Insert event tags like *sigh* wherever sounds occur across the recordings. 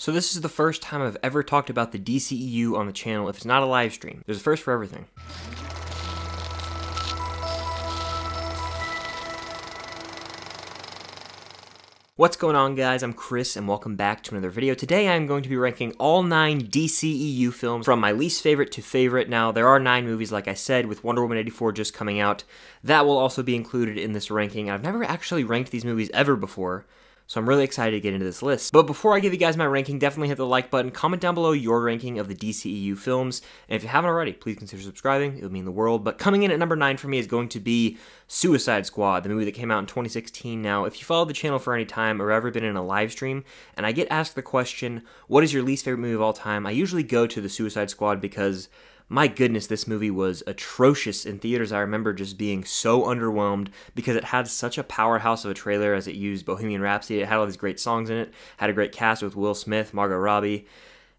So this is the first time I've ever talked about the DCEU on the channel if it's not a live stream. There's a first for everything. What's going on guys, I'm Chris and welcome back to another video. Today I'm going to be ranking all 9 DCEU films from my least favorite to favorite. Now there are 9 movies like I said with Wonder Woman 84 just coming out. That will also be included in this ranking. I've never actually ranked these movies ever before so I'm really excited to get into this list. But before I give you guys my ranking, definitely hit the like button, comment down below your ranking of the DCEU films, and if you haven't already, please consider subscribing, it would mean the world. But coming in at number 9 for me is going to be Suicide Squad, the movie that came out in 2016 now. If you followed the channel for any time or ever been in a live stream, and I get asked the question, what is your least favorite movie of all time? I usually go to the Suicide Squad because my goodness, this movie was atrocious in theaters. I remember just being so underwhelmed because it had such a powerhouse of a trailer as it used Bohemian Rhapsody. It had all these great songs in it, had a great cast with Will Smith, Margot Robbie.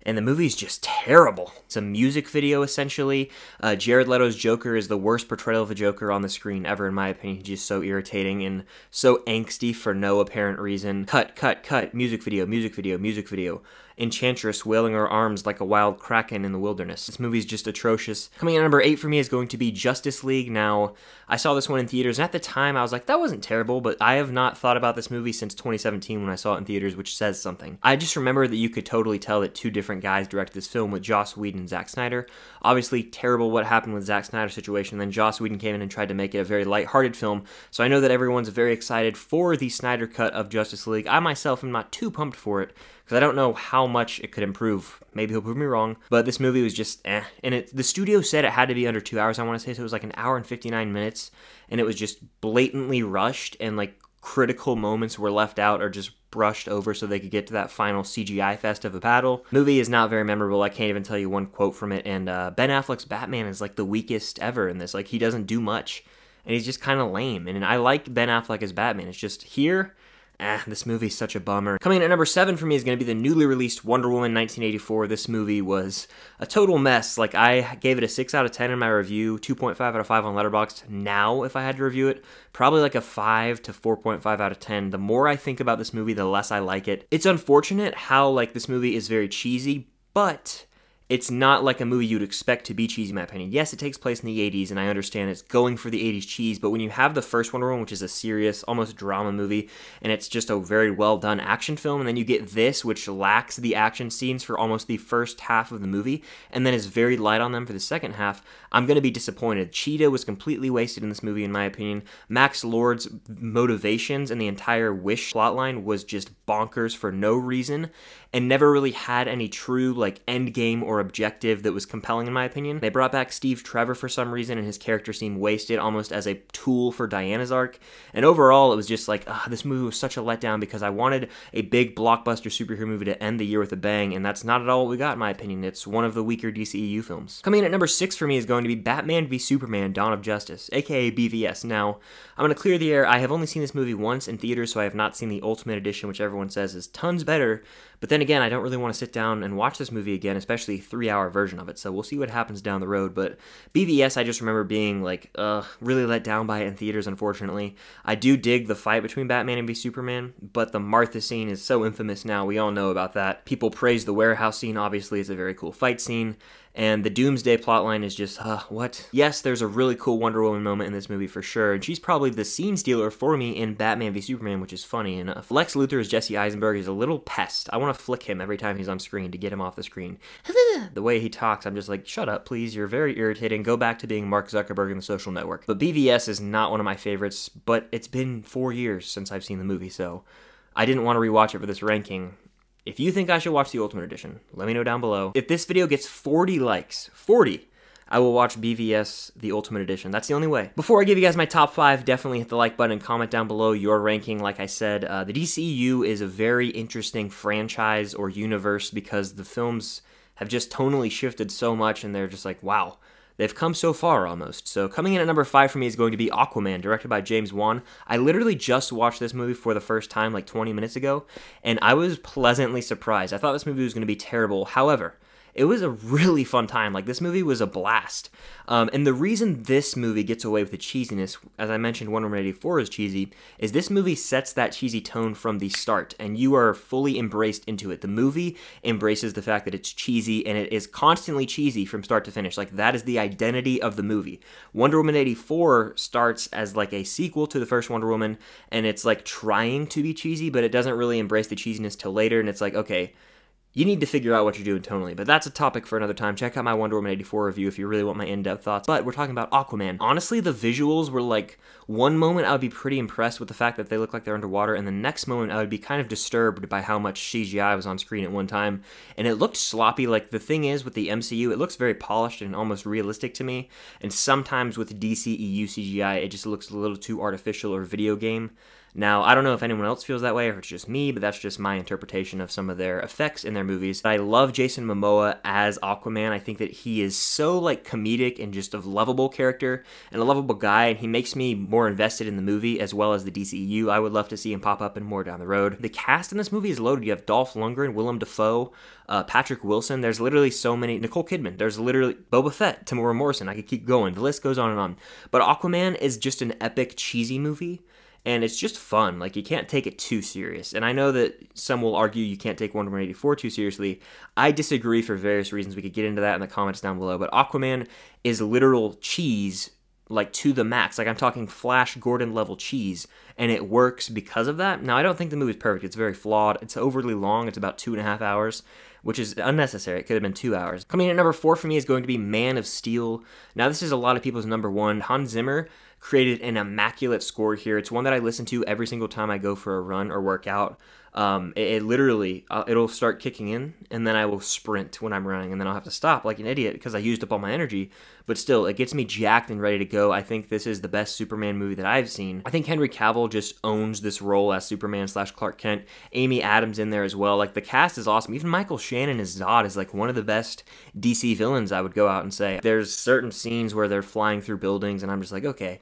And the movie's just terrible. It's a music video, essentially. Uh, Jared Leto's Joker is the worst portrayal of a Joker on the screen ever, in my opinion. He's just so irritating and so angsty for no apparent reason. Cut, cut, cut. Music video, music video, music video. Enchantress wailing her arms like a wild kraken in the wilderness. This movie's just atrocious. Coming in at number 8 for me is going to be Justice League. Now, I saw this one in theaters, and at the time I was like, that wasn't terrible, but I have not thought about this movie since 2017 when I saw it in theaters, which says something. I just remember that you could totally tell that two different guys directed this film with Joss Whedon and Zack Snyder. Obviously, terrible what happened with Zack Snyder's situation, then Joss Whedon came in and tried to make it a very light-hearted film, so I know that everyone's very excited for the Snyder cut of Justice League. I myself am not too pumped for it, because I don't know how much it could improve. Maybe he'll prove me wrong, but this movie was just eh. And it, the studio said it had to be under two hours, I want to say, so it was like an hour and 59 minutes, and it was just blatantly rushed, and like critical moments were left out or just brushed over so they could get to that final CGI fest of a battle. Movie is not very memorable. I can't even tell you one quote from it. And uh, Ben Affleck's Batman is like the weakest ever in this. Like he doesn't do much, and he's just kind of lame. And I like Ben Affleck as Batman. It's just here ah, this movie's such a bummer. Coming in at number seven for me is going to be the newly released Wonder Woman 1984. This movie was a total mess. Like, I gave it a 6 out of 10 in my review, 2.5 out of 5 on Letterboxd. Now, if I had to review it, probably like a 5 to 4.5 out of 10. The more I think about this movie, the less I like it. It's unfortunate how, like, this movie is very cheesy, but it's not like a movie you'd expect to be cheesy, in my opinion. Yes, it takes place in the 80s, and I understand it's going for the 80s cheese, but when you have the first Wonder Woman, which is a serious, almost drama movie, and it's just a very well done action film, and then you get this, which lacks the action scenes for almost the first half of the movie, and then is very light on them for the second half, I'm going to be disappointed. Cheetah was completely wasted in this movie, in my opinion. Max Lord's motivations and the entire Wish plotline was just bonkers for no reason, and never really had any true, like, endgame or more objective that was compelling in my opinion. They brought back Steve Trevor for some reason and his character seemed wasted almost as a tool for Diana's arc. And overall, it was just like, this movie was such a letdown because I wanted a big blockbuster superhero movie to end the year with a bang, and that's not at all what we got in my opinion. It's one of the weaker DCEU films. Coming in at number 6 for me is going to be Batman v Superman Dawn of Justice, aka BVS. Now, I'm going to clear the air. I have only seen this movie once in theaters, so I have not seen the Ultimate Edition, which everyone says is tons better but then again, I don't really want to sit down and watch this movie again, especially a three hour version of it. So we'll see what happens down the road. But BVS, I just remember being like, uh, really let down by it in theaters, unfortunately. I do dig the fight between Batman and v Superman, but the Martha scene is so infamous now. We all know about that. People praise the warehouse scene, obviously, it's a very cool fight scene and the doomsday plotline is just uh, what yes there's a really cool wonder woman moment in this movie for sure and she's probably the scene stealer for me in batman v superman which is funny enough lex luthor as jesse eisenberg is a little pest i want to flick him every time he's on screen to get him off the screen *laughs* the way he talks i'm just like shut up please you're very irritating go back to being mark zuckerberg in the social network but bvs is not one of my favorites but it's been four years since i've seen the movie so I didn't want to rewatch it for this ranking, if you think I should watch the Ultimate Edition, let me know down below. If this video gets 40 likes, 40, I will watch BVS The Ultimate Edition. That's the only way. Before I give you guys my top five, definitely hit the like button and comment down below your ranking. Like I said, uh, the DCU is a very interesting franchise or universe because the films have just tonally shifted so much and they're just like, wow, They've come so far almost. So coming in at number five for me is going to be Aquaman, directed by James Wan. I literally just watched this movie for the first time like 20 minutes ago, and I was pleasantly surprised. I thought this movie was going to be terrible. However, it was a really fun time. Like this movie was a blast. Um, and the reason this movie gets away with the cheesiness, as I mentioned, Wonder Woman 84 is cheesy, is this movie sets that cheesy tone from the start, and you are fully embraced into it. The movie embraces the fact that it's cheesy, and it is constantly cheesy from start to finish. Like that is the identity of the movie. Wonder Woman 84 starts as like a sequel to the first Wonder Woman, and it's like trying to be cheesy, but it doesn't really embrace the cheesiness till later, and it's like okay you need to figure out what you're doing tonally, but that's a topic for another time. Check out my Wonder Woman 84 review if you really want my in-depth thoughts. But we're talking about Aquaman. Honestly, the visuals were like, one moment I would be pretty impressed with the fact that they look like they're underwater, and the next moment I would be kind of disturbed by how much CGI was on screen at one time. And it looked sloppy. Like, the thing is, with the MCU, it looks very polished and almost realistic to me. And sometimes with DCEU CGI, it just looks a little too artificial or video game. Now, I don't know if anyone else feels that way or if it's just me, but that's just my interpretation of some of their effects in their movies. I love Jason Momoa as Aquaman. I think that he is so like comedic and just a lovable character and a lovable guy, and he makes me more invested in the movie as well as the DCU. I would love to see him pop up and more down the road. The cast in this movie is loaded. You have Dolph Lundgren, Willem Dafoe, uh, Patrick Wilson. There's literally so many. Nicole Kidman. There's literally Boba Fett, Tamora Morrison. I could keep going. The list goes on and on. But Aquaman is just an epic, cheesy movie and it's just fun. Like you can't take it too serious. And I know that some will argue you can't take Wonder Woman 84 too seriously. I disagree for various reasons. We could get into that in the comments down below, but Aquaman is literal cheese like to the max. Like I'm talking Flash Gordon level cheese, and it works because of that. Now I don't think the movie's perfect. It's very flawed. It's overly long. It's about two and a half hours, which is unnecessary. It could have been two hours. Coming in at number four for me is going to be Man of Steel. Now this is a lot of people's number one. Hans Zimmer created an immaculate score here. It's one that I listen to every single time I go for a run or workout um, it, it literally uh, it'll start kicking in and then i will sprint when i'm running and then i'll have to stop like an idiot because i used up all my energy but still it gets me jacked and ready to go i think this is the best superman movie that i've seen i think henry cavill just owns this role as superman slash clark kent amy adams in there as well like the cast is awesome even michael shannon as zod is like one of the best dc villains i would go out and say there's certain scenes where they're flying through buildings and i'm just like okay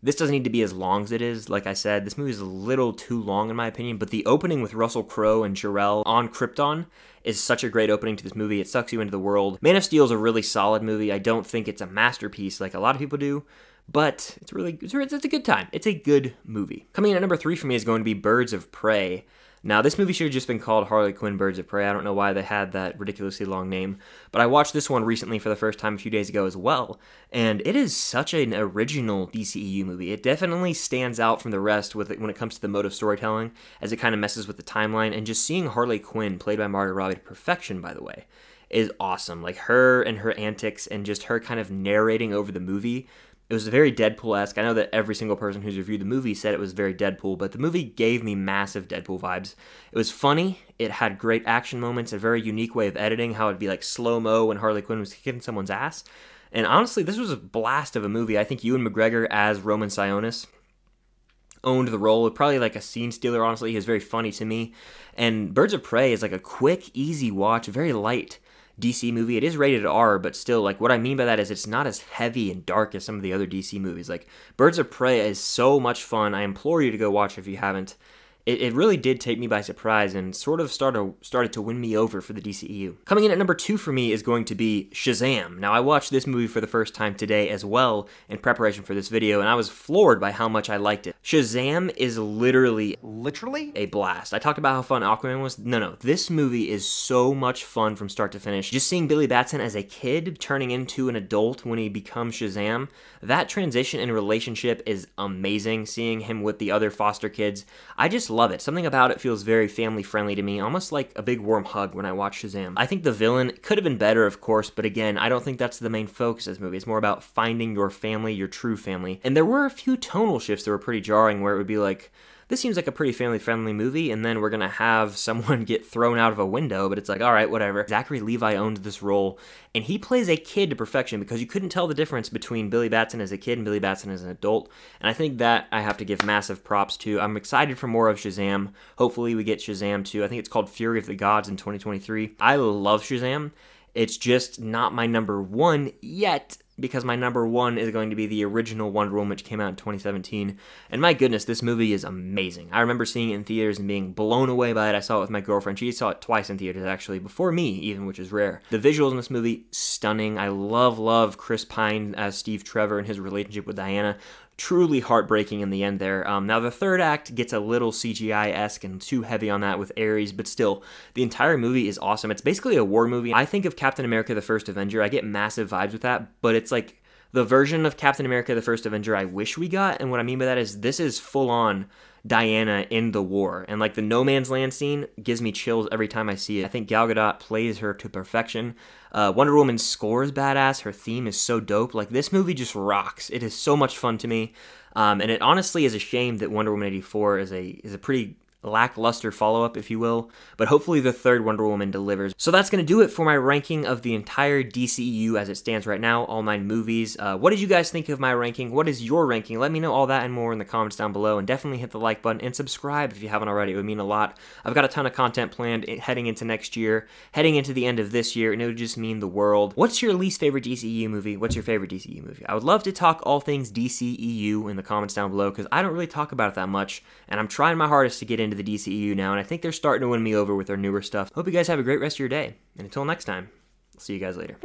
this doesn't need to be as long as it is. Like I said, this movie is a little too long in my opinion, but the opening with Russell Crowe and Jarell on Krypton is such a great opening to this movie. It sucks you into the world. Man of Steel is a really solid movie. I don't think it's a masterpiece like a lot of people do, but it's really it's, a good time. It's a good movie. Coming in at number three for me is going to be Birds of Prey. Now, this movie should have just been called Harley Quinn Birds of Prey. I don't know why they had that ridiculously long name, but I watched this one recently for the first time a few days ago as well, and it is such an original DCEU movie. It definitely stands out from the rest with it when it comes to the mode of storytelling, as it kind of messes with the timeline, and just seeing Harley Quinn, played by Margot Robbie to perfection, by the way, is awesome. Like her and her antics and just her kind of narrating over the movie it was very Deadpool esque. I know that every single person who's reviewed the movie said it was very Deadpool, but the movie gave me massive Deadpool vibes. It was funny. It had great action moments, a very unique way of editing, how it'd be like slow mo when Harley Quinn was kicking someone's ass. And honestly, this was a blast of a movie. I think Ewan McGregor as Roman Sionis owned the role. Probably like a scene stealer, honestly. He was very funny to me. And Birds of Prey is like a quick, easy watch, very light. DC movie. It is rated R, but still, like, what I mean by that is it's not as heavy and dark as some of the other DC movies. Like, Birds of Prey is so much fun. I implore you to go watch if you haven't it, it really did take me by surprise and sort of started started to win me over for the DCEU. Coming in at number two for me is going to be Shazam. Now I watched this movie for the first time today as well in preparation for this video, and I was floored by how much I liked it. Shazam is literally literally a blast. I talked about how fun Aquaman was. No, no, this movie is so much fun from start to finish. Just seeing Billy Batson as a kid turning into an adult when he becomes Shazam, that transition and relationship is amazing. Seeing him with the other foster kids, I just love it. Something about it feels very family friendly to me, almost like a big warm hug when I watch Shazam. I think the villain could have been better, of course, but again, I don't think that's the main focus of this movie. It's more about finding your family, your true family. And there were a few tonal shifts that were pretty jarring where it would be like, this seems like a pretty family friendly movie, and then we're gonna have *laughs* someone get thrown out of a window, but it's like, all right, whatever. Zachary Levi owned this role, and he plays a kid to perfection because you couldn't tell the difference between Billy Batson as a kid and Billy Batson as an adult, and I think that I have to give massive props to. I'm excited for more of Shazam. Hopefully, we get Shazam too. I think it's called Fury of the Gods in 2023. I love Shazam. It's just not my number one yet because my number one is going to be the original Wonder Woman, which came out in 2017. And my goodness, this movie is amazing. I remember seeing it in theaters and being blown away by it. I saw it with my girlfriend. She saw it twice in theaters, actually, before me, even, which is rare. The visuals in this movie, stunning. I love, love Chris Pine as Steve Trevor and his relationship with Diana truly heartbreaking in the end there. Um, now, the third act gets a little CGI esque and too heavy on that with Ares, but still, the entire movie is awesome. It's basically a war movie. I think of Captain America the First Avenger, I get massive vibes with that, but it's like the version of Captain America the First Avenger I wish we got. And what I mean by that is this is full on Diana in the war. And like the no man's land scene gives me chills every time I see it. I think Gal Gadot plays her to perfection. Uh, Wonder Woman's score is badass. Her theme is so dope. Like this movie just rocks. It is so much fun to me. Um, and it honestly is a shame that Wonder Woman 84 is a is a pretty lackluster follow up, if you will, but hopefully the third Wonder Woman delivers. So that's going to do it for my ranking of the entire DCEU as it stands right now, all nine movies. Uh, what did you guys think of my ranking? What is your ranking? Let me know all that and more in the comments down below, and definitely hit the like button and subscribe if you haven't already. It would mean a lot. I've got a ton of content planned heading into next year, heading into the end of this year, and it would just mean the world. What's your least favorite DCEU movie? What's your favorite DCEU movie? I would love to talk all things DCEU in the comments down below because I don't really talk about it that much, and I'm trying my hardest to get in into the DCEU now, and I think they're starting to win me over with their newer stuff. Hope you guys have a great rest of your day, and until next time, I'll see you guys later.